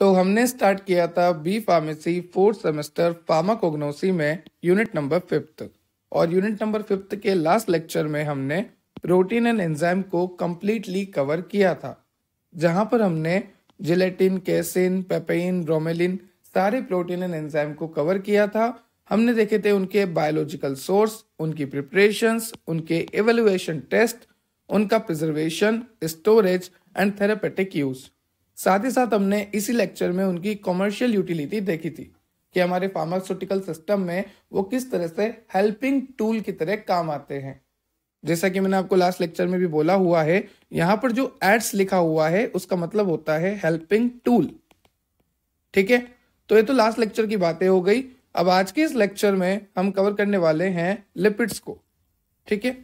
तो हमने स्टार्ट किया था B pharmacy fourth semester pharmacognosy में यूनिट नंबर फिफ्थ और यूनिट नंबर फिफ्थ के लास्ट लेक्चर में हमने प्रोटीन एंड एंजाइम को कम्प्लीटली कवर किया था जहाँ पर हमने जिलेटिन कैसिन पेपेन रोमेलिन सारे प्रोटीन एंड एंजाइम को कवर किया था हमने देखे थे उनके बायोलॉजिकल सोर्स उनकी प्रिपरेशंस उनके एवेलुएशन टेस्ट उनका preservation storage and therapeutic use साथ ही साथ हमने इसी लेक्चर में उनकी कॉमर्शियल यूटिलिटी देखी थी कि हमारे फार्मास्यूटिकल सिस्टम में वो किस तरह से हेल्पिंग टूल की तरह काम आते हैं जैसा कि मैंने आपको लास्ट लेक्चर में भी बोला हुआ है यहां पर जो एड्स लिखा हुआ है उसका मतलब होता है हेल्पिंग टूल ठीक है तो ये तो लास्ट लेक्चर की बातें हो गई अब आज के इस लेक्चर में हम कवर करने वाले हैं लिपिड्स को ठीक है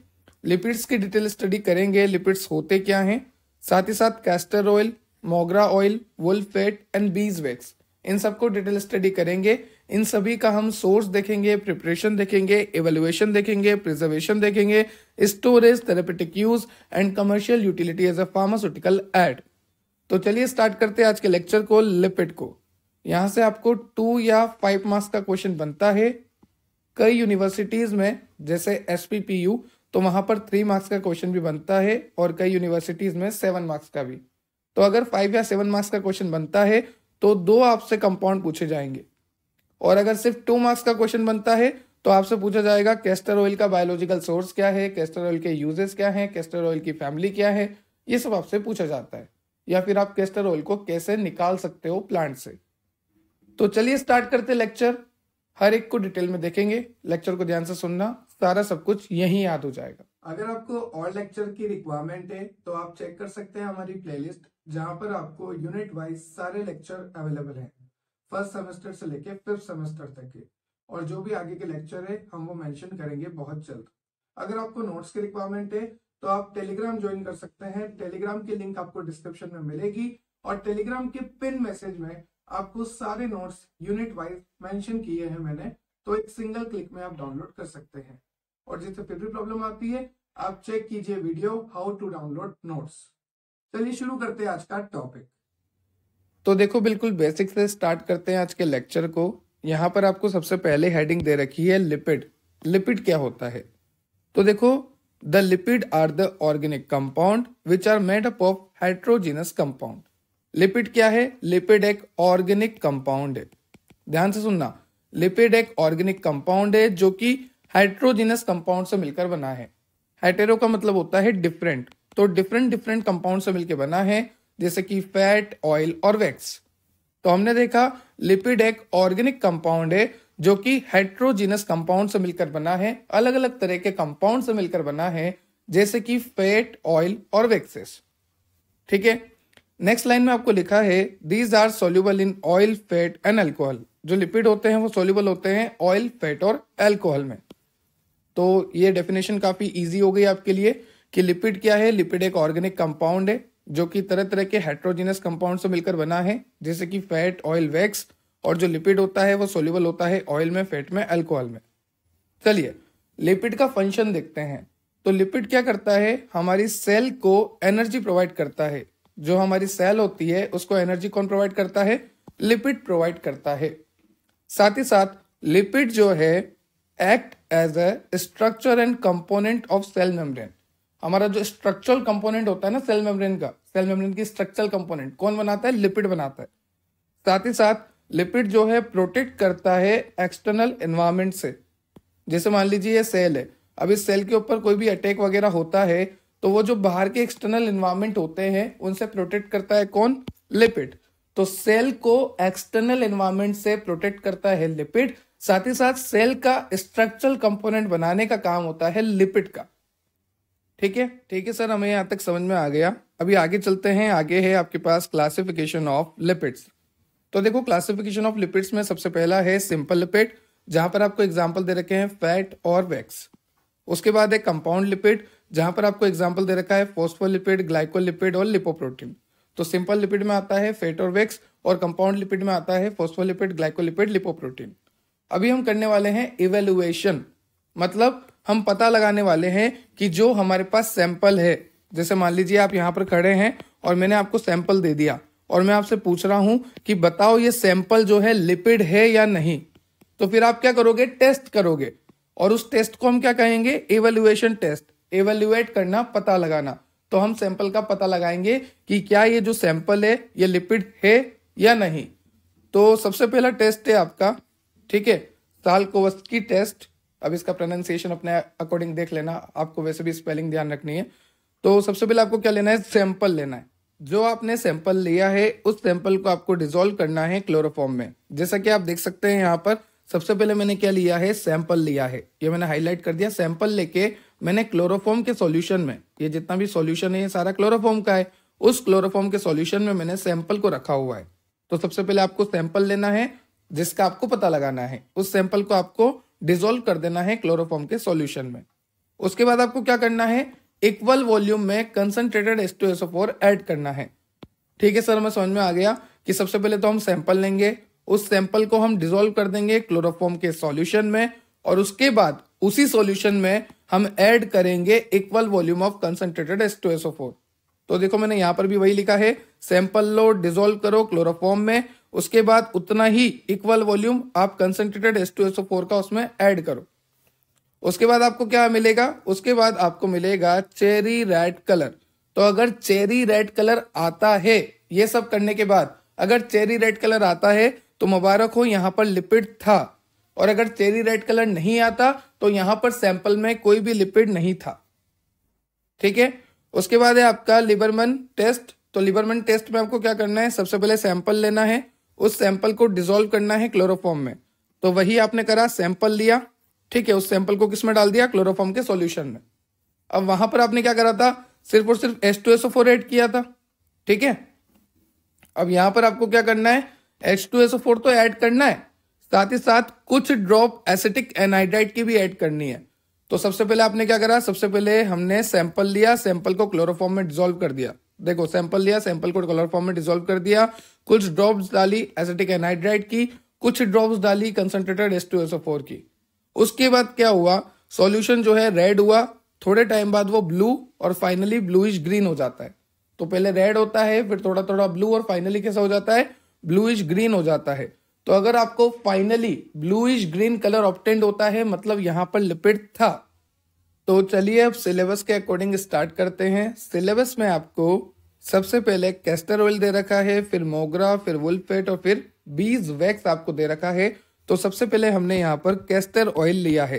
लिपिड्स की डिटेल स्टडी करेंगे लिपिड्स होते क्या हैं साथ ही साथ कैस्टर ऑयल मोगरा oil wool fat and bees wax इन सबको डिटेल स्टडी करेंगे इन सभी का हम सोर्स देखेंगे प्रिपरेशन देखेंगे इवेल्युएशन देखेंगे प्रिजर्वेशन देखेंगे storage therapeutic use and commercial utility as a pharmaceutical aid तो चलिए स्टार्ट करते हैं आज के लेक्चर को लिपिड को यहां से आपको टू या फाइव मार्क्स का क्वेश्चन बनता है कई यूनिवर्सिटीज में जैसे एस तो वहां पर थ्री मार्क्स का क्वेश्चन भी बनता है और कई यूनिवर्सिटीज में सेवन मार्क्स का भी तो अगर फाइव या सेवन मार्क्स का क्वेश्चन बनता है तो दो आपसे कंपाउंड पूछे जाएंगे और अगर सिर्फ टू मार्क्स का क्वेश्चन बनता है तो आपसे पूछा जाएगा कैस्टर ऑयल का बायोलॉजिकल सोर्स क्या है कैस्टर ऑयल के यूजेस क्या है कैस्टर ऑयल की फैमिली क्या है ये सब आपसे पूछा जाता है या फिर आप कैस्टर ऑयल को कैसे निकाल सकते हो प्लांट से तो चलिए स्टार्ट करते लेक्चर हर एक को डिटेल में देखेंगे लेक्चर को ध्यान से सुनना सारा सब कुछ यही याद हो जाएगा अगर आपको और लेक्चर की रिक्वायरमेंट है तो आप चेक कर सकते हैं हमारी प्लेलिस्ट जहां पर आपको यूनिट वाइज सारे लेक्चर अवेलेबल हैं फर्स्ट सेमेस्टर से लेके फिफ्थ सेमेस्टर तक के और जो भी आगे के लेक्चर है हम वो मेंशन करेंगे बहुत जल्द अगर आपको नोट्स की रिक्वायरमेंट है तो आप टेलीग्राम ज्वाइन कर सकते हैं टेलीग्राम की लिंक आपको डिस्क्रिप्शन में मिलेगी और टेलीग्राम के पिन मैसेज में आपको सारे नोट्स यूनिट वाइज मेंशन किए हैं मैंने तो एक सिंगल क्लिक में आप डाउनलोड कर सकते हैं और जिससे फिर भी प्रॉब्लम आती है आप चेक कीजिए video how to download notes चलिए शुरू करते हैं आज का टॉपिक तो देखो बिल्कुल बेसिक से स्टार्ट करते हैं आज के लेक्चर को यहाँ पर आपको सबसे पहले हेडिंग दे रखी है लिपिड लिपिड क्या होता है तो देखो the lipid are the organic compound which are made up of hydrogenous compound lipid क्या है लिपिड एक ऑर्गेनिक कंपाउंड है ध्यान से सुनना लिपिड एक ऑर्गेनिक कंपाउंड है जो कि हाइड्रोजिनस कंपाउंड से मिलकर बना है हाइटेरो का मतलब होता है डिफरेंट तो डिफरेंट डिफरेंट कंपाउंड से मिलकर बना है जैसे कि फैट ऑयल और वैक्स तो हमने देखा लिपिड एक ऑर्गेनिक कंपाउंड है जो कि हेट्रोजीनस कंपाउंड से मिलकर बना है अलग अलग तरह के कंपाउंड से मिलकर बना है जैसे कि फैट ऑयल और वैक्सेस ठीक है नेक्स्ट लाइन में आपको लिखा है these are soluble in oil fat and alcohol जो लिपिड होते हैं वो सोल्यूबल होते हैं ऑयल फैट और एल्कोहल में तो ये डेफिनेशन काफी इजी हो गई आपके लिए कि लिपिड क्या है लिपिड एक ऑर्गेनिक कंपाउंड है जो कि तरह तरह के हेट्रोजीनियस कंपाउंड से मिलकर बना है जैसे कि फैट ऑयल वैक्स और जो लिपिड होता है वो सोल्यूबल होता है ऑयल में फैट में अल्कोहल में चलिए लिपिड का फंक्शन देखते हैं तो लिपिड क्या करता है हमारी सेल को एनर्जी प्रोवाइड करता है जो हमारी सेल होती है उसको एनर्जी कौन प्रोवाइड करता है लिपिड प्रोवाइड करता है साथ ही साथ लिपिड जो है act as a structure and component of cell membrane हमारा जो स्ट्रक्चरल कंपोनेंट होता है ना सेल मेम्ब्रेन का सेल मेम्ब्रेन की स्ट्रक्चरल कंपोनेंट कौन बनाता है लिपिड बनाता है साथ ही साथ लिपिड जो है प्रोटेक्ट करता है एक्सटर्नल एनवायरमेंट से जैसे मान लीजिए ये सेल है अब इस सेल के ऊपर कोई भी अटैक वगैरह होता है तो वो जो बाहर के एक्सटर्नल एनवायरमेंट होते हैं उनसे प्रोटेक्ट करता है कौन लिपिड तो सेल को एक्सटर्नल इन्वायरमेंट से प्रोटेक्ट करता है लिपिड साथ ही साथ सेल का स्ट्रक्चरल कंपोनेंट बनाने का काम होता है लिपिड का ठीक है ठीक है सर हमें यहाँ तक समझ में आ गया अभी आगे चलते हैं आगे है आपके पास क्लासिफिकेशन ऑफ लिपिड्स तो देखो क्लासिफिकेशन ऑफ लिपिड्स में सबसे पहला है सिंपल लिपिड जहां पर आपको एग्जाम्पल दे रखे हैं फैट और वैक्स उसके बाद है कंपाउंड लिपिड जहां पर आपको एग्जाम्पल दे रखा है फोस्फोलिपिड ग्लाइकोलिपिड और लिपोप्रोटीन तो सिंपल लिपिड में आता है फैट और वैक्स और कंपाउंड लिपिड में आता है फोस्फोलिपिड ग्लाइकोलिपिड लिपोप्रोटीन अभी हम करने वाले हैं इवेलुएशन मतलब हम पता लगाने वाले हैं कि जो हमारे पास सैंपल है जैसे मान लीजिए आप यहाँ पर खड़े हैं और मैंने आपको सैंपल दे दिया और मैं आपसे पूछ रहा हूं कि बताओ ये सैंपल जो है लिपिड है या नहीं तो फिर आप क्या करोगे टेस्ट करोगे और उस टेस्ट को हम क्या कहेंगे एवेल्युएशन टेस्ट एवेल्युएट करना पता लगाना तो हम सैंपल का पता लगाएंगे कि क्या ये जो सैंपल है ये लिपिड है या नहीं तो सबसे पहला टेस्ट है आपका ठीक है साल्कोवस्की टेस्ट अब इसका प्रोनाउंसिएशन अपने अकॉर्डिंग देख लेना आपको वैसे भी स्पेलिंग ध्यान रखनी है तो सबसे पहले आपको क्या लेना है सैंपल लेना है जो आपने सैंपल लिया है उस सैंपल को आपको डिजोल्व करना है क्लोरोफॉर्म में जैसा कि आप देख सकते हैं यहाँ पर सबसे पहले मैंने क्या लिया है सैंपल लिया है ये मैंने हाईलाइट कर दिया सैंपल लेके मैंने क्लोरोफॉर्म के सॉल्यूशन में ये जितना भी सॉल्यूशन है ये सारा क्लोरोफॉर्म का है उस क्लोरोफॉर्म के सॉल्यूशन में मैंने सैंपल को रखा हुआ है तो सबसे पहले आपको सैंपल लेना है जिसका आपको पता लगाना है उस सैंपल को आपको डिजोल्व कर देना है क्लोरोफॉर्म के सॉल्यूशन में उसके बाद आपको क्या करना है इक्वल वॉल्यूम में concentrated S two SO four add करना है ठीक है सर मैं समझ में आ गया कि सबसे पहले तो हम सैंपल लेंगे उस सैंपल को हम डिजोल्व कर देंगे क्लोरोफॉर्म के सॉल्यूशन में और उसके बाद उसी सॉल्यूशन में हम ऐड करेंगे equal volume of concentrated S two SO four तो देखो मैंने यहां पर भी वही लिखा है सैंपल लो डिजोल्व करो क्लोरोफॉर्म में उसके बाद उतना ही इक्वल वॉल्यूम आप concentrated S two S four का उसमें ऐड करो उसके बाद आपको क्या मिलेगा उसके बाद आपको मिलेगा चेरी रेड कलर तो अगर चेरी रेड कलर आता है ये सब करने के बाद अगर चेरी रेड कलर आता है तो मुबारक हो यहाँ पर लिपिड था और अगर चेरी रेड कलर नहीं आता तो यहां पर सैंपल में कोई भी लिपिड नहीं था ठीक है उसके बाद है आपका लिबरमन टेस्ट तो लिबरमन टेस्ट में आपको क्या करना है सबसे पहले सैंपल लेना है उस सैंपल को डिजोल्व करना है क्लोरोफॉर्म में तो वही आपने करा सैंपल लिया ठीक है उस सैंपल को किस में डाल दिया क्लोरोफॉर्म के सॉल्यूशन में अब वहां पर आपने क्या करा था सिर्फ और सिर्फ H two SO four add किया था ठीक है अब यहां पर आपको क्या करना है एच टू एसओ फोर तो ऐड करना है साथ ही साथ कुछ ड्रॉप एसिटिक एनहाइड्राइट की भी ऐड करनी है तो सबसे पहले आपने क्या करा सबसे पहले हमने सैंपल लिया सैंपल को क्लोरोफॉर्म में डिजोल्व कर दिया देखो सैंपल लिया सैंपल को कलर फॉर्म में डिजोल्व कर दिया कुछ ड्रॉप्स डाली एसिटिक एनहाइड्राइड की कुछ ड्रॉप्स डाली कंसनट्रेटेड एस की उसके बाद क्या हुआ सॉल्यूशन जो है रेड हुआ थोड़े टाइम बाद वो ब्लू और फाइनली ब्लूइश ग्रीन हो जाता है तो पहले रेड होता है फिर थोड़ा थोड़ा ब्लू और फाइनली कैसा हो जाता है ब्लूइश ग्रीन हो जाता है तो अगर आपको finally bluish green colour obtained होता है मतलब यहां पर लिपिड था तो चलिए अब सिलेबस के अकॉर्डिंग स्टार्ट करते हैं सिलेबस में आपको सबसे पहले कैस्टर ऑयल दे रखा है फिर मोगरा फिर वुलपेट और फिर बीज वैक्स आपको दे रखा है तो सबसे पहले हमने यहाँ पर कैस्टर ऑयल लिया है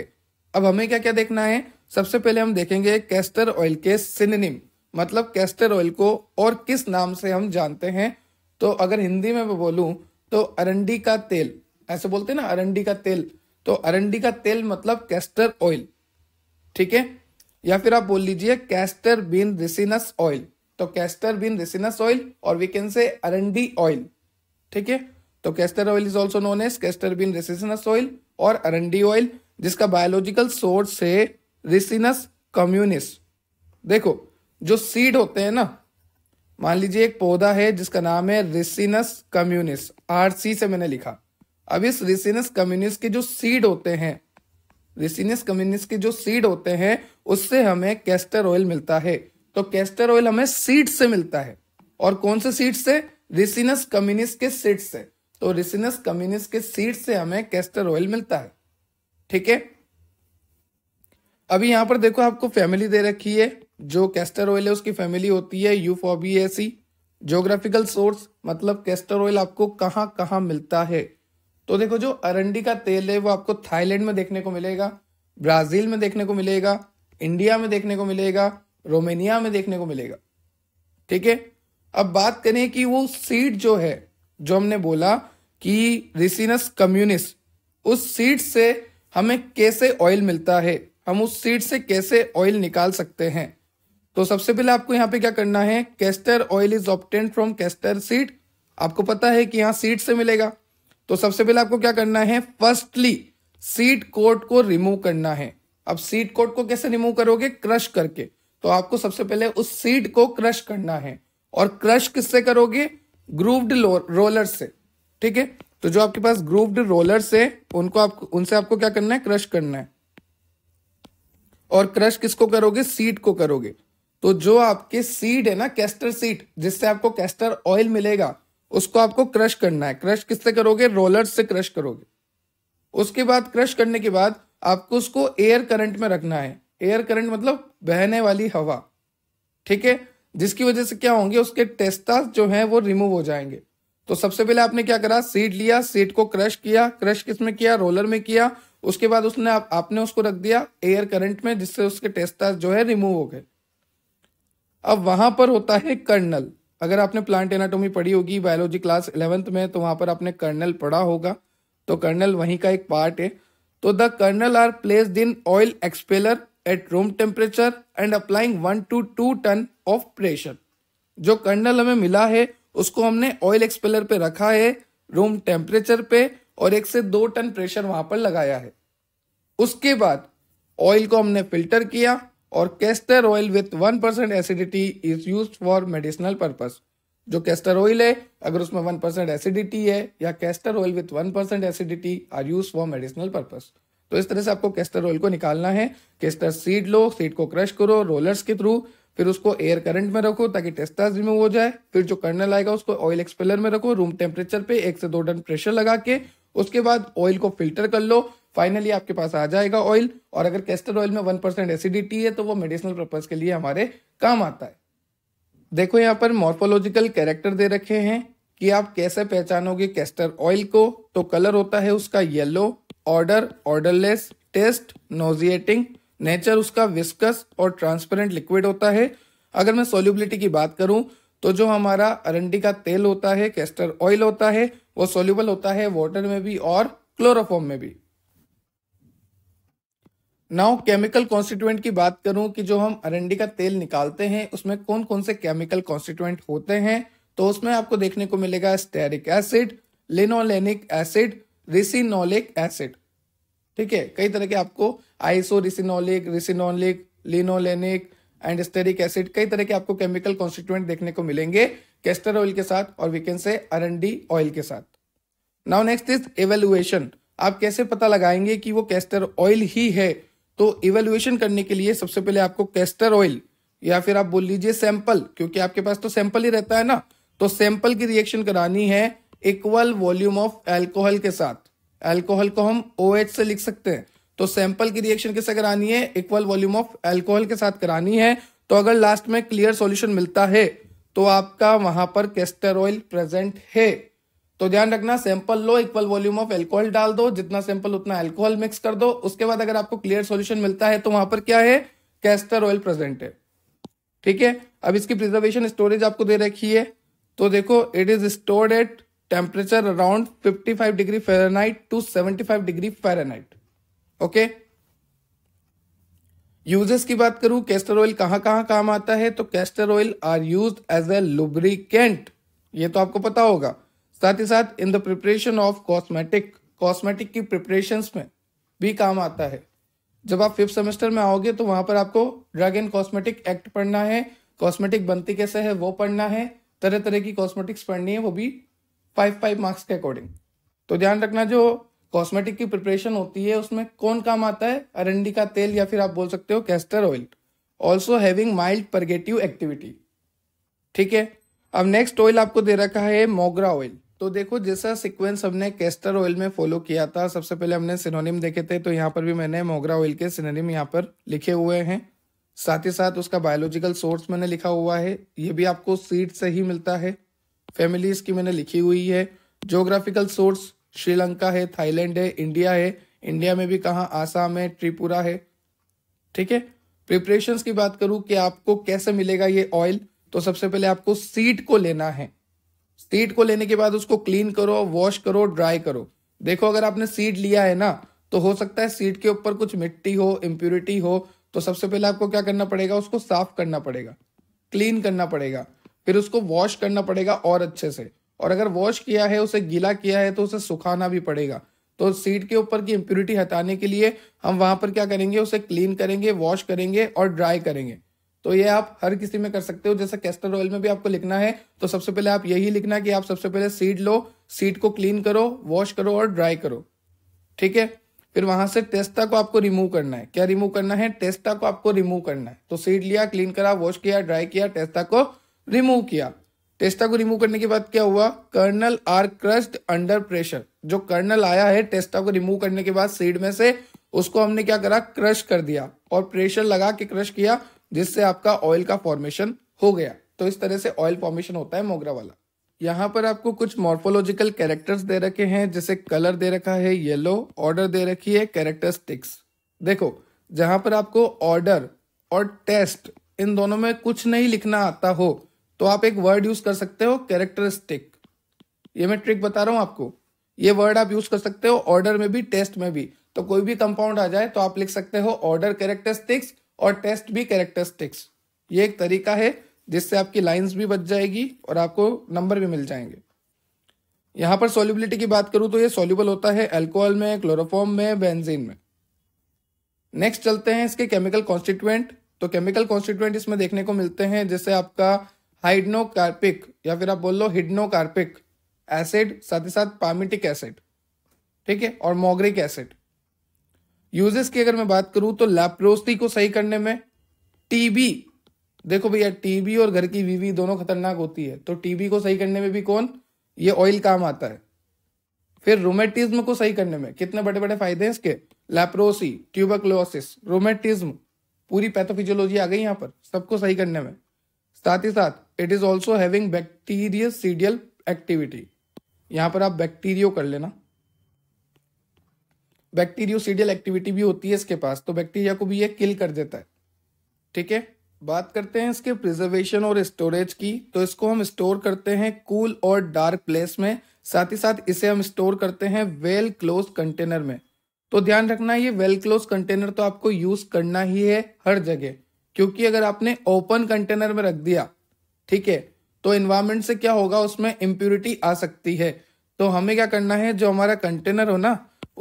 अब हमें क्या क्या देखना है सबसे पहले हम देखेंगे कैस्टर ऑयल के सिनेम मतलब कैस्टर ऑयल को और किस नाम से हम जानते हैं तो अगर हिंदी में मैं बोलूं तो अरंडी का तेल ऐसे बोलते हैं ना अरंडी का तेल तो अरंडी का तेल मतलब कैस्टर ऑयल ठीक है या फिर आप बोल लीजिए कैस्टर बीन रिसिनस ऑयल तो कैस्टर बीन रेसिनस ऑयल और we can say arandi oil ठीक है तो castor oil is also known as castor bean ricinus oil और अरंडी ऑयल जिसका बायोलॉजिकल सोर्स है रिसिनस कम्युनिस देखो जो सीड होते हैं ना मान लीजिए एक पौधा है जिसका नाम है रिसिनस कम्युनिस आर सी से मैंने लिखा अब इस रिसिनस कम्युनिस के जो सीड होते हैं रिसिनस कम्युनिस के जो सीड होते हैं उससे हमें कैस्टर ऑयल मिलता है तो कैस्टर ऑयल हमें सीड से मिलता है और कौन से सीड से रिसिनस कम्युनिस के सीड से तो रिसिनस कम्युनिस के सीड से हमें कैस्टर ऑयल मिलता है ठीक है अभी यहां पर देखो आपको फैमिली दे रखी है जो कैस्टर ऑयल है उसकी फैमिली होती है यूफोबिएसी जोग्राफिकल सोर्स मतलब कैस्टर ऑयल आपको कहां कहां मिलता है तो देखो जो अरंडी का तेल है वो आपको थाईलैंड में देखने को मिलेगा ब्राजील में देखने को मिलेगा इंडिया में देखने को मिलेगा रोमेनिया में देखने को मिलेगा ठीक है अब बात करें कि वो सीट जो है जो हमने बोला कि रिसिनस कम्युनिस्ट उस सीट से हमें कैसे ऑयल मिलता है हम उस सीट से कैसे ऑयल निकाल सकते हैं तो सबसे पहले आपको यहाँ पे क्या करना है castor oil is obtained from castor seed आपको पता है कि यहाँ सीट से मिलेगा तो सबसे पहले आपको क्या करना है फर्स्टली सीट कोट को रिमूव करना है अब सीट कोट को कैसे रिमूव करोगे क्रश करके तो आपको सबसे पहले उस सीट को क्रश करना है और क्रश किससे करोगे ग्रूव्ड रोलर से ठीक है तो जो आपके पास ग्रूव्ड रोलर से उनको आप उनसे आपको क्या करना है क्रश करना है और क्रश किसको करोगे सीट को करोगे तो जो आपके सीड है ना कैस्टर सीट जिससे आपको कैस्टर ऑयल मिलेगा उसको आपको क्रश करना है क्रश किससे करोगे रोलर से क्रश करोगे उसके बाद क्रश करने के बाद आपको उसको एयर करंट में रखना है एयर करंट मतलब बहने वाली हवा ठीक है जिसकी वजह से क्या होंगे उसके टेस्टा जो है वो रिमूव हो जाएंगे तो सबसे पहले आपने क्या करा सीट लिया सीट को क्रश किया क्रश किस में किया रोलर में किया उसके बाद उसने आप, आपने उसको रख दिया एयर करंट में जिससे उसके टेस्टा जो है रिमूव हो गए अब वहां पर होता है कर्नल अगर आपने प्लांट एनाटोमी पढ़ी होगी बायोलॉजी क्लास इलेवेंथ में तो वहां पर आपने कर्नल पढ़ा होगा तो कर्नल वहीं का एक पार्ट है तो the kernel are placed in oil expeller at room temperature and applying one two two ton of pressure जो कर्नल हमें मिला है उसको हमने ऑयल एक्सपेलर पे रखा है रूम टेम्परेचर पे और एक से दो टन प्रेशर वहां पर लगाया है उसके बाद ऑयल को हमने फिल्टर किया और castor oil with one percent acidity is use for medicinal purpose जो कैस्टर ऑयल है अगर उसमें वन परसेंट एसिडिटी है या castor oil with one percent acidity are use for medicinal purpose तो इस तरह से आपको केस्टर ऑयल को निकालना है केस्टर सीड लो सीड को क्रश करो रोलर्स के थ्रू फिर उसको एयर करंट में रखो ताकि टेस्टास रिमूव हो जाए फिर जो कर्नल आएगा उसको ऑयल एक्सपेलर में रखो रूम टेम्परेचर पे एक से दो टन प्रेशर लगा के उसके बाद ऑयल को फिल्टर कर लो फाइनली आपके पास आ जाएगा ऑयल और अगर कैस्टर ऑयल में वन परसेंट एसिडिटी है तो वो मेडिसिनल पर्पज के लिए हमारे काम आता है देखो यहाँ पर मॉर्फोलॉजिकल कैरेक्टर दे रखे हैं कि आप कैसे पहचानोगे कैस्टर ऑयल को तो कलर होता है उसका yellow odour odourless taste nauseating nature उसका विस्कस और ट्रांसपेरेंट लिक्विड होता है अगर मैं सोल्यूबिलिटी की बात करूं तो जो हमारा अरंडी का तेल होता है कैस्टर ऑयल होता है वो सोल्यूबल होता है वाटर में भी और क्लोरोफॉर्म में भी नाउ केमिकल कॉन्स्टिट्यूएंट की बात करूं कि जो हम अरंडी का तेल निकालते हैं उसमें कौन कौन से केमिकल कॉन्स्टिट्यूएंट होते हैं तो उसमें आपको देखने को मिलेगा stearic acid linolenic acid ricinoleic acid ठीक है कई तरह के आपको iso ricinoleic ricinoleic linolenic and stearic acid कई तरह के आपको केमिकल कॉन्स्टिट्यूएंट देखने को मिलेंगे कैस्टर ऑयल के साथ और we can say arandi oil के साथ नाउ नेक्स्ट इज इवेल्युएशन आप कैसे पता लगाएंगे कि वो कैस्टर ऑयल ही है तो इवेल्युएशन करने के लिए सबसे पहले आपको कैस्टर ऑयल या फिर आप बोल लीजिए सैंपल क्योंकि आपके पास तो सैंपल ही रहता है ना तो सैंपल की रिएक्शन करानी है इक्वल वॉल्यूम ऑफ एल्कोहल के साथ एल्कोहल को हम ओ OH से लिख सकते हैं तो सैंपल की रिएक्शन किससे करानी है इक्वल वॉल्यूम ऑफ एल्कोहल के साथ करानी है तो अगर लास्ट में क्लियर सॉल्यूशन मिलता है तो आपका वहां पर कैस्टर ऑयल प्रेजेंट है तो ध्यान रखना सैंपल लो इक्वल वॉल्यूम ऑफ एल्कोहल डाल दो जितना सैंपल उतना एल्कोहल मिक्स कर दो उसके बाद अगर आपको क्लियर सोल्यूशन मिलता है तो वहां पर क्या है कैस्टर ऑयल प्रेजेंट है ठीक है अब इसकी प्रिजर्वेशन स्टोरेज आपको दे रखी है तो देखो it is stored at temperature around 55 degree Fahrenheit to 75 degree Fahrenheit. Okay uses की बात करूं कैस्टर ऑयल कहां कहां काम आता है तो castor oil are use as a lubricant ये तो आपको पता होगा साथ ही साथ in the preparation of cosmetic cosmetic की प्रिपरेशन में भी काम आता है जब आप फिफ्थ सेमेस्टर में आओगे तो वहां पर आपको ड्रग एंड कॉस्मेटिक एक्ट पढ़ना है कॉस्मेटिक बनती कैसे है वो पढ़ना है तरह तरह की कॉस्मेटिक्स पढ़नी है वो भी फाइव फाइव मार्क्स के अकॉर्डिंग तो ध्यान रखना जो कॉस्मेटिक की प्रिपरेशन होती है उसमें कौन काम आता है अरंडी का तेल या फिर आप बोल सकते हो castor oil also having mild purgative activity ठीक है अब नेक्स्ट ऑयल आपको दे रखा है मोगरा ऑयल तो देखो जैसा सिक्वेंस हमने कैस्टर ऑयल में फॉलो किया था सबसे पहले हमने सिनोनिम देखे थे तो यहाँ पर भी मैंने मोगरा ऑयल के सिनोनिम यहाँ पर लिखे हुए हैं साथ ही साथ उसका बायोलॉजिकल सोर्स मैंने लिखा हुआ है ये भी आपको सीड से ही मिलता है फैमिलीज की मैंने लिखी हुई है जोग्राफिकल सोर्स श्रीलंका है थाईलैंड है इंडिया है इंडिया में भी कहा आसाम है त्रिपुरा है ठीक है प्रिपरेशंस की बात करूं कि आपको कैसे मिलेगा ये ऑयल तो सबसे पहले आपको सीट को लेना है सीट को लेने के बाद उसको क्लीन करो वॉश करो ड्राई करो देखो अगर आपने सीट लिया है ना तो हो सकता है सीट के ऊपर कुछ मिट्टी हो इम्प्यूरिटी हो तो सबसे पहले आपको क्या करना पड़ेगा उसको साफ करना पड़ेगा क्लीन करना पड़ेगा फिर उसको वॉश करना पड़ेगा और अच्छे से और अगर वॉश किया है उसे गीला किया है तो उसे सुखाना भी पड़ेगा तो सीट के ऊपर की इम्प्यूरिटी हटाने के लिए हम वहां पर क्या करेंगे उसे क्लीन करेंगे वॉश करेंगे और ड्राई करेंगे तो ये आप हर किसी में कर सकते हो जैसे कैस्टर ऑयल में भी आपको लिखना है तो सबसे पहले आप यही लिखना कि आप सबसे पहले सीड लो सीट को क्लीन करो वॉश करो और ड्राई करो ठीक है फिर वहां से टेस्टा को आपको रिमूव करना है क्या रिमूव करना है टेस्टा को आपको रिमूव करना है तो सीड लिया क्लीन करा वॉश किया ड्राई किया टेस्टा को रिमूव किया टेस्टा को रिमूव करने के बाद क्या हुआ kernel are crushed under pressure जो कर्नल आया है टेस्टा को रिमूव करने के बाद सीड में से उसको हमने क्या करा क्रश कर दिया और प्रेशर लगा के क्रश किया जिससे आपका ऑयल का फॉर्मेशन हो गया तो इस तरह से ऑयल फॉर्मेशन होता है मोगरा वाला यहाँ पर आपको कुछ मॉर्फोलॉजिकल कैरेक्टर्स दे रखे हैं जैसे कलर दे रखा है येलो ऑर्डर दे रखी है कैरेक्टरिस्टिक्स देखो जहां पर आपको ऑर्डर और टेस्ट इन दोनों में कुछ नहीं लिखना आता हो तो आप एक वर्ड यूज कर सकते हो कैरेक्टरिस्टिक ये मैं ट्रिक बता रहा हूं आपको ये वर्ड आप यूज कर सकते हो ऑर्डर में भी टेस्ट में भी तो कोई भी कंपाउंड आ जाए तो आप लिख सकते हो ऑर्डर कैरेक्टरिस्टिक्स और टेस्ट भी कैरेक्टरिस्टिक्स ये एक तरीका है जिससे आपकी लाइंस भी बच जाएगी और आपको नंबर भी मिल जाएंगे यहां पर सोल्यूबिलिटी की बात करूं तो ये सोल्यूबल होता है एल्कोहल में क्लोरोफॉर्म में बेंजीन में नेक्स्ट चलते हैं इसके केमिकल कॉन्स्टिट्यूएंट तो केमिकल कॉन्स्टिट्यूएंट इसमें देखने को मिलते हैं जैसे आपका हाइड्रोकार्पिक या फिर आप बोल लो हिडनोकार्पिक एसिड साथ ही साथ पामिटिक एसिड ठीक है और मोगरिक एसिड यूजेस की अगर मैं बात करूं तो लैप्रोस्टी को सही करने में टीबी देखो भैया टीबी और घर की वीवी दोनों खतरनाक होती है तो टीबी को सही करने में भी कौन ये ऑयल काम आता है फिर रोमेटिज्म को सही करने में कितने बड़े बड़े फायदे हैं इसके लैप्रोसी ट्यूबकलोसिस रोमेटिज्म पूरी पैथोफिजियोलॉजी आ गई यहां पर सबको सही करने में साथ ही साथ it is also having bactericidal activity यहां पर आप बैक्टीरियो कर लेना बैक्टीरियो सीडियल एक्टिविटी भी होती है इसके पास तो बैक्टीरिया को भी ये किल कर देता है ठीक है बात करते हैं इसके प्रिजर्वेशन और स्टोरेज की तो इसको हम स्टोर करते हैं कूल और डार्क प्लेस में साथ ही साथ इसे हम स्टोर करते हैं वेल क्लोज कंटेनर में तो ध्यान रखना ये वेल क्लोज कंटेनर तो आपको यूज करना ही है हर जगह क्योंकि अगर आपने ओपन कंटेनर में रख दिया ठीक है तो इन्वायरमेंट से क्या होगा उसमें इम्प्यूरिटी आ सकती है तो हमें क्या करना है जो हमारा कंटेनर हो ना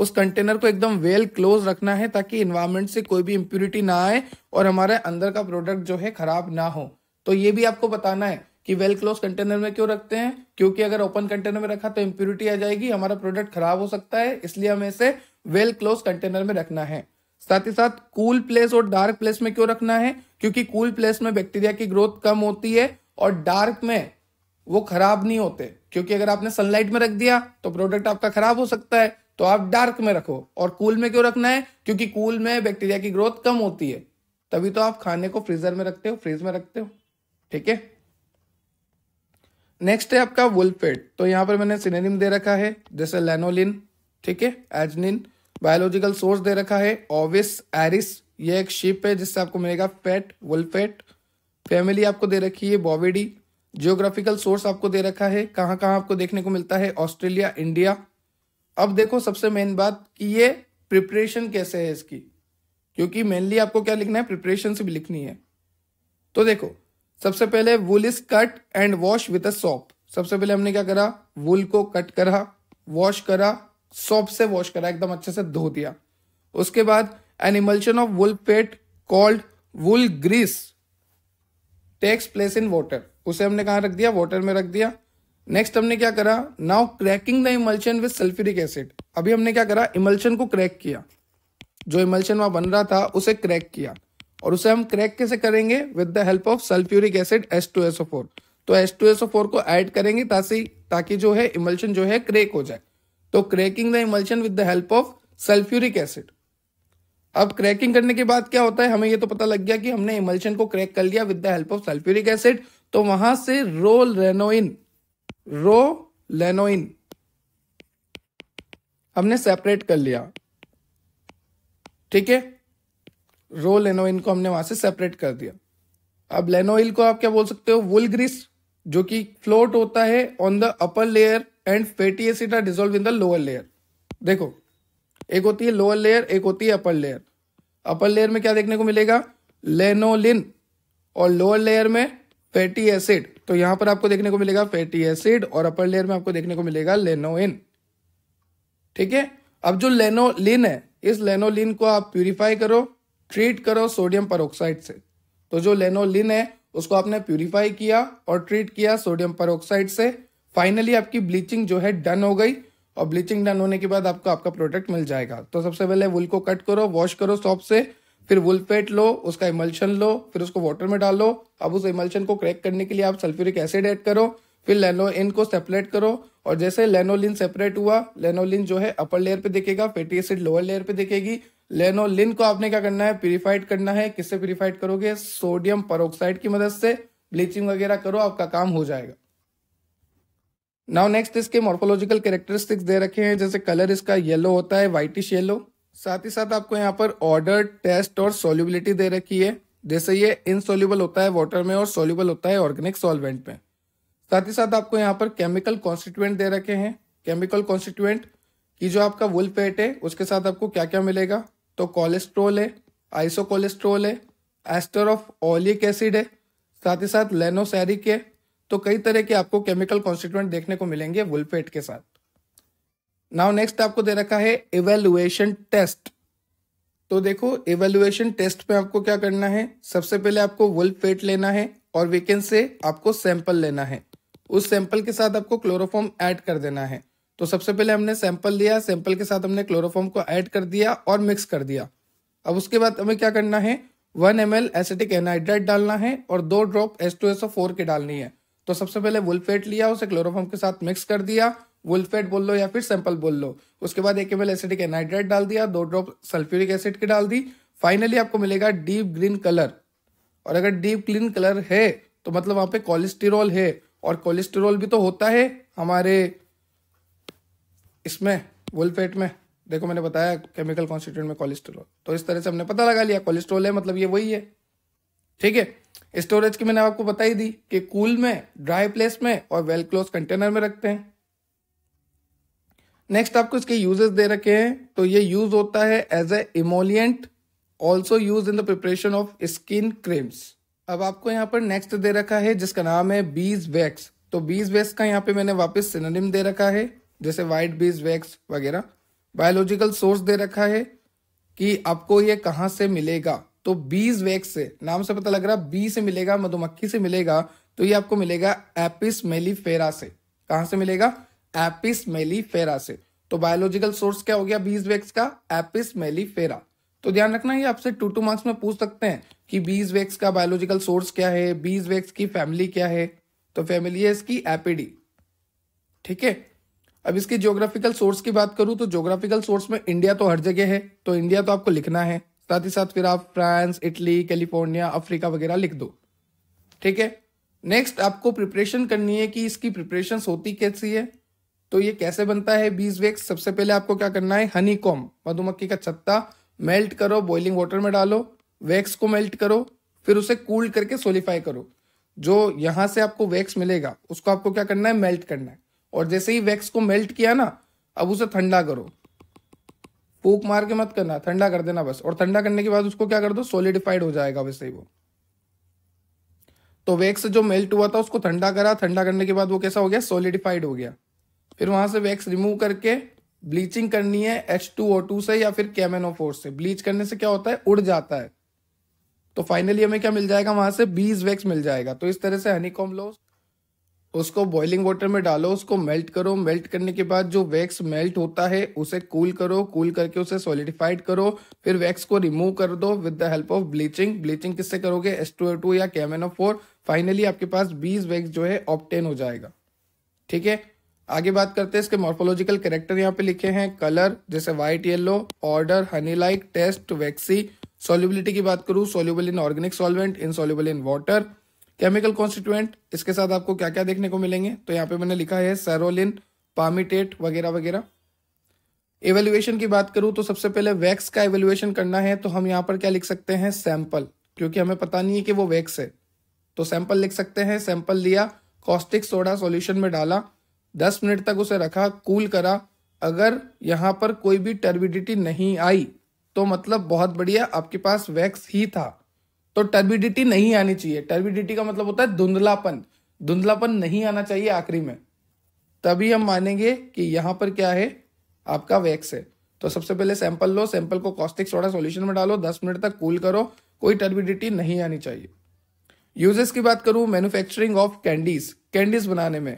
उस कंटेनर को एकदम वेल क्लोज रखना है ताकि इन्वायरमेंट से कोई भी इम्प्यूरिटी ना आए और हमारे अंदर का प्रोडक्ट जो है खराब ना हो तो ये भी आपको बताना है कि वेल क्लोज कंटेनर में क्यों रखते हैं क्योंकि अगर ओपन कंटेनर में रखा तो इम्प्यूरिटी आ जाएगी हमारा प्रोडक्ट खराब हो सकता है इसलिए हमें इसे वेल क्लोज कंटेनर में रखना है साथ ही साथ कूल प्लेस और डार्क प्लेस में क्यों रखना है क्योंकि कूल प्लेस में बैक्टीरिया की ग्रोथ कम होती है और डार्क में वो खराब नहीं होते क्योंकि अगर आपने सनलाइट में रख दिया तो प्रोडक्ट आपका खराब हो सकता है तो आप डार्क में रखो और कूल में क्यों रखना है क्योंकि कूल में बैक्टीरिया की ग्रोथ कम होती है तभी तो आप खाने को फ्रीजर में रखते हो फ्रीज में रखते हो ठीक है नेक्स्ट है आपका वुल्फेड तो यहां पर मैंने सिनेनिम दे रखा है जैसे लेनोलिन ठीक है एजनिन बायोलॉजिकल सोर्स दे रखा है ओविस एरिस ये एक शिप है जिससे आपको मिलेगा फैट वुलफेट फैमिली आपको दे रखी है बॉबेडी जियोग्राफिकल सोर्स आपको दे रखा है कहाँ कहाँ आपको देखने को मिलता है ऑस्ट्रेलिया इंडिया अब देखो सबसे मेन बात कि ये प्रिपरेशन कैसे है इसकी क्योंकि मेनली आपको क्या लिखना है प्रिपरेशन से भी लिखनी है तो देखो सबसे पहले wool is cut and wash with a soap सबसे पहले हमने क्या करा वुल को कट करा वॉश करा सॉप से वॉश करा एकदम अच्छे से धो दिया उसके बाद an emulsion of wool fat called wool grease takes place in water उसे हमने कहा रख दिया वॉटर में रख दिया नेक्स्ट हमने क्या करा now cracking the emulsion with sulphuric acid अभी हमने क्या करा इमल्शन को क्रैक किया जो इमल्शन वहां बन रहा था उसे क्रैक किया और उसे हम क्रैक कैसे करेंगे with the help of sulphuric acid S two S O four तो S two S O four को एड करेंगे ताकि ताकि जो है इमल्शन जो है क्रैक हो जाए तो cracking the emulsion with the help of sulphuric acid अब क्रैकिंग करने के बाद क्या होता है हमें ये तो पता लग गया कि हमने इमल्शन को क्रैक कर लिया with the help of sulphuric acid तो वहां से रो रेनोइन रो लेनोइन हमने सेपरेट कर लिया ठीक है रो लेनोइन को हमने वहां से सेपरेट कर दिया अब लेनोइल को आप क्या बोल सकते हो वुल ग्रीस जो कि फ्लोट होता है on the upper layer and fatty acid are dissolve in the lower layer देखो एक होती है लोअर लेयर एक होती है अपर लेयर अपर लेयर में क्या देखने को मिलेगा लेनोलिन और लोअर लेयर में फैटी एसिड तो यहां पर आपको देखने को मिलेगा फैटी एसिड और अपर लेयर में आपको देखने को मिलेगा लेनोइन ठीक है अब जो लेनोलिन है इस लेनोलिन को आप प्यूरिफाई करो ट्रीट करो सोडियम परोक्साइड से तो जो लेनोलिन है उसको आपने प्यूरिफाई किया और ट्रीट किया सोडियम परोक्साइड से फाइनली आपकी ब्लीचिंग जो है डन हो गई और ब्लीचिंग डन होने के बाद आपको आपका प्रोडक्ट मिल जाएगा तो सबसे पहले वुल को कट करो वॉश करो सॉप से फिर वुल पेट लो उसका इमल्शन लो फिर उसको वाटर में डालो अब उस इमल्शन को क्रैक करने के लिए आप सल्फ्यूरिक एसिड ऐड करो फिर लेनो इन को सेपरेट करो और जैसे लेनोलिन सेपरेट हुआ लेनोलिन जो है अपर लेयर पे दिखेगा फैटी एसिड लोअर लेयर पे दिखेगी लेनोलिन को आपने क्या करना है प्यूरिफाइड करना है किससे प्यूरिफाइड करोगे सोडियम परोक्साइड की मदद से ब्लीचिंग वगैरह करो आपका काम हो जाएगा नाउ नेक्स्ट इसके मॉर्फोलॉजिकल कैरेक्टरिस्टिक्स दे रखे हैं जैसे कलर इसका येलो होता है व्हाइटिश येलो साथ ही साथ आपको यहाँ पर ऑर्डर टेस्ट और सोल्यूबिलिटी दे रखी है जैसे ये इनसोल्यूबल होता है वाटर में और सोल्यूबल होता है ऑर्गेनिक सॉल्वेंट में साथ ही साथ आपको यहाँ पर केमिकल कॉन्स्टिट्यूएंट दे रखे हैं केमिकल कॉन्स्टिट्यूएंट की जो आपका वुल पेट है उसके साथ आपको क्या क्या मिलेगा तो कोलेस्ट्रोल है आइसो कोलेस्ट्रोल है एस्टर ऑफ ऑलिक एसिड है साथ ही साथ लेनोसैरिक है तो कई तरह के आपको केमिकल कॉन्स्टिट्यूएंट देखने को मिलेंगे वुलपेट के साथ नाउ नेक्स्ट आपको दे रखा है इवेलुएशन टेस्ट तो देखो इवेलुएशन टेस्ट में आपको क्या करना है सबसे पहले आपको वुलपेट लेना है और वीकेंड से आपको सैंपल लेना है उस सैंपल के साथ आपको क्लोरोफॉर्म ऐड कर देना है तो सबसे पहले हमने सैंपल लिया सैंपल के साथ हमने क्लोरोफॉर्म को ऐड कर दिया और मिक्स कर दिया अब उसके बाद हमें क्या करना है one M L acetic anhydride डालना है और दो drop S two S O four की डालनी है तो सबसे पहले वुलफेट लिया उसे क्लोरोफॉर्म के साथ मिक्स कर दिया वुल्फेट बोल लो या फिर सैंपल बोल लो उसके बाद एक एम एसिडिक एनाइड्राइड डाल दिया दो ड्रॉप सल्फ्यूरिक एसिड की डाल दी फाइनली आपको मिलेगा डीप ग्रीन कलर और अगर डीप ग्रीन कलर है तो मतलब वहां पे कोलेस्टेरॉल है और कोलेस्टेरॉल भी तो होता है हमारे इसमें वुलफेट में देखो मैंने बताया केमिकल कॉन्स्टिट्यूट में कोलेस्ट्रॉल तो इस तरह से हमने पता लगा लिया कोलेस्ट्रोल है मतलब ये वही है ठीक है स्टोरेज की मैंने आपको बताई दी कि कूल में ड्राई प्लेस में और वेल क्लोज कंटेनर में रखते हैं नेक्स्ट आपको इसके यूजेस दे रखे हैं तो ये यूज होता है as a emollient also use in the preparation of skin creams अब आपको यहाँ पर नेक्स्ट दे रखा है जिसका नाम है बीज वैक्स तो बीज वैक्स का यहाँ पे मैंने वापस सिनोनिम दे रखा है जैसे वाइट बीज वैक्स वगैरह बायोलॉजिकल सोर्स दे रखा है कि आपको ये कहाँ से मिलेगा तो बीज वैक्स से नाम से पता लग रहा है बी से मिलेगा मधुमक्खी से मिलेगा तो ये आपको मिलेगा एपिस मेलीफेरा से कहा से मिलेगा एपिस मेलीफेरा से तो बायोलॉजिकल सोर्स क्या हो गया बीज वैक्स का एपिस मेलीफेरा तो ध्यान रखना ये आपसे टू टू मार्क्स में पूछ सकते हैं कि बीज वैक्स का बायोलॉजिकल सोर्स क्या है बीज वैक्स की फैमिली क्या है तो फैमिली है इसकी एपिडी ठीक है अब इसकी ज्योग्राफिकल सोर्स की बात करूं तो ज्योग्राफिकल सोर्स में इंडिया तो हर जगह है तो इंडिया तो आपको लिखना है साथ ही साथ फिर आप फ्रांस इटली कैलिफोर्निया अफ्रीका वगैरह लिख दो ठीक है नेक्स्ट आपको प्रिपरेशन करनी है कि इसकी प्रिपरेशन होती कैसी है तो ये कैसे बनता है बीज वेक्स सबसे पहले आपको क्या करना है हनी कॉम मधुमक्खी का छत्ता मेल्ट करो बॉइलिंग वाटर में डालो वैक्स को मेल्ट करो फिर उसे कूल करके सोलिफाई करो जो यहां से आपको वैक्स मिलेगा उसको आपको क्या करना है मेल्ट करना है और जैसे ही वैक्स को मेल्ट किया ना अब उसे ठंडा करो फूक मार के मत करना ठंडा कर देना बस और ठंडा करने के बाद उसको क्या कर दो सोलिडिफाइड हो जाएगा वैसे ही वो तो वैक्स जो मेल्ट हुआ था उसको ठंडा करा ठंडा करने के बाद वो कैसा हो गया सोलिडिफाइड हो गया फिर वहां से वैक्स रिमूव करके ब्लीचिंग करनी है एच टू ओ टू से या फिर कैमेनो फोर से ब्लीच करने से क्या होता है उड़ जाता है तो फाइनली हमें क्या मिल जाएगा वहां से बीज वैक्स मिल जाएगा तो इस तरह से हनीकॉम लॉस उसको बॉइलिंग वाटर में डालो उसको मेल्ट करो मेल्ट करने के बाद जो वैक्स मेल्ट होता है उसे कूल cool करो कूल cool करके उसे सॉलिडिफाइड करो फिर वैक्स को रिमूव कर दो with the help of bleaching bleaching किससे करोगे एस टू टू या ऑफ फोर फाइनली आपके पास बीस वैक्स जो है ऑप्टेन हो जाएगा ठीक है आगे बात करते हैं इसके मॉर्फोलॉजिकल करेक्टर यहाँ पे लिखे हैं कलर जैसे white yellow odour honey like taste waxy solubility की बात करूँ soluble in organic solvent soluble in water chemical constituent इसके साथ आपको क्या क्या देखने को मिलेंगे तो यहाँ पे मैंने लिखा है सेरोलिन पामिटेट वगैरह वगैरह एवेल्युएशन की बात करूँ तो सबसे पहले वैक्स का एवेल्युएशन करना है तो हम यहाँ पर क्या लिख सकते हैं सैंपल क्योंकि हमें पता नहीं है कि वो वैक्स है तो सैंपल लिख सकते हैं सैंपल लिया कॉस्टिक सोडा सॉल्यूशन में डाला दस मिनट तक उसे रखा कूल करा अगर यहाँ पर कोई भी टर्बिडिटी नहीं आई तो मतलब बहुत बढ़िया आपके पास वैक्स ही था तो टर्बिडिटी नहीं आनी चाहिए टर्बिडिटी का मतलब होता है धुंधलापन धुंधलापन नहीं आना चाहिए आखिरी में तभी हम मानेंगे कि यहां पर क्या है आपका वैक्स है तो सबसे पहले सैंपल लो सैंपल को कॉस्टिक सोडा सॉल्यूशन में डालो दस मिनट तक कूल करो कोई टर्बिडिटी नहीं आनी चाहिए यूजेस की बात करूं मैन्युफैक्चरिंग ऑफ कैंडीज कैंडीज बनाने में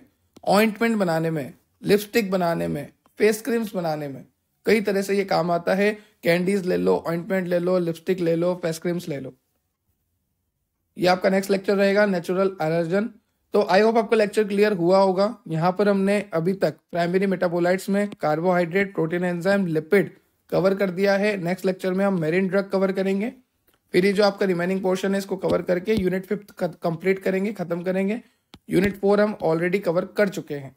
ऑइंटमेंट बनाने में लिपस्टिक बनाने में फेस क्रीम्स बनाने में कई तरह से ये काम आता है कैंडीज ले लो ऑइंटमेंट ले लो लिपस्टिक ले लो फेस क्रीम्स ले लो ये आपका नेक्स्ट लेक्चर रहेगा नेचुरल एलर्जन तो आई होप आपका लेक्चर क्लियर हुआ होगा यहाँ पर हमने अभी तक प्राइमरी मेटाबोलाइट्स में carbohydrate protein enzyme lipid cover कर दिया है नेक्स्ट लेक्चर में हम मेरिन ड्रग कवर करेंगे फिर ये जो आपका रिमेनिंग पोर्शन है इसको कवर करके यूनिट फिफ्थ कंप्लीट करेंगे खत्म करेंगे यूनिट फोर हम ऑलरेडी कवर कर चुके हैं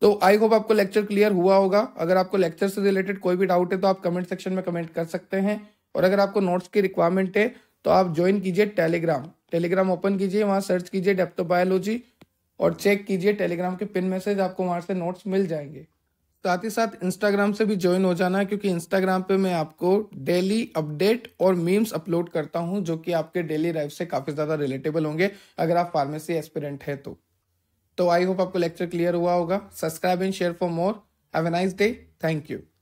तो आई होप आपको लेक्चर क्लियर हुआ होगा अगर आपको लेक्चर से रिलेटेड कोई भी डाउट है तो आप कमेंट सेक्शन में कमेंट कर सकते हैं और अगर आपको नोट्स की रिक्वायरमेंट है तो आप ज्वाइन कीजिए टेलीग्राम टेलीग्राम ओपन कीजिए वहाँ सर्च कीजिए डेप्टोबायोलॉजी और चेक कीजिए टेलीग्राम के पिन मैसेज आपको वहाँ से नोट्स मिल जाएंगे साथ ही साथ इंस्टाग्राम से भी ज्वाइन हो जाना है क्योंकि इंस्टाग्राम पे मैं आपको डेली अपडेट और मीम्स अपलोड करता हूँ जो कि आपके डेली लाइफ से काफ़ी ज़्यादा रिलेटेबल होंगे अगर आप फार्मेसी एस्पिरेंट हैं तो तो आई होप आपको लेक्चर क्लियर हुआ होगा subscribe and share for more have a nice day thank you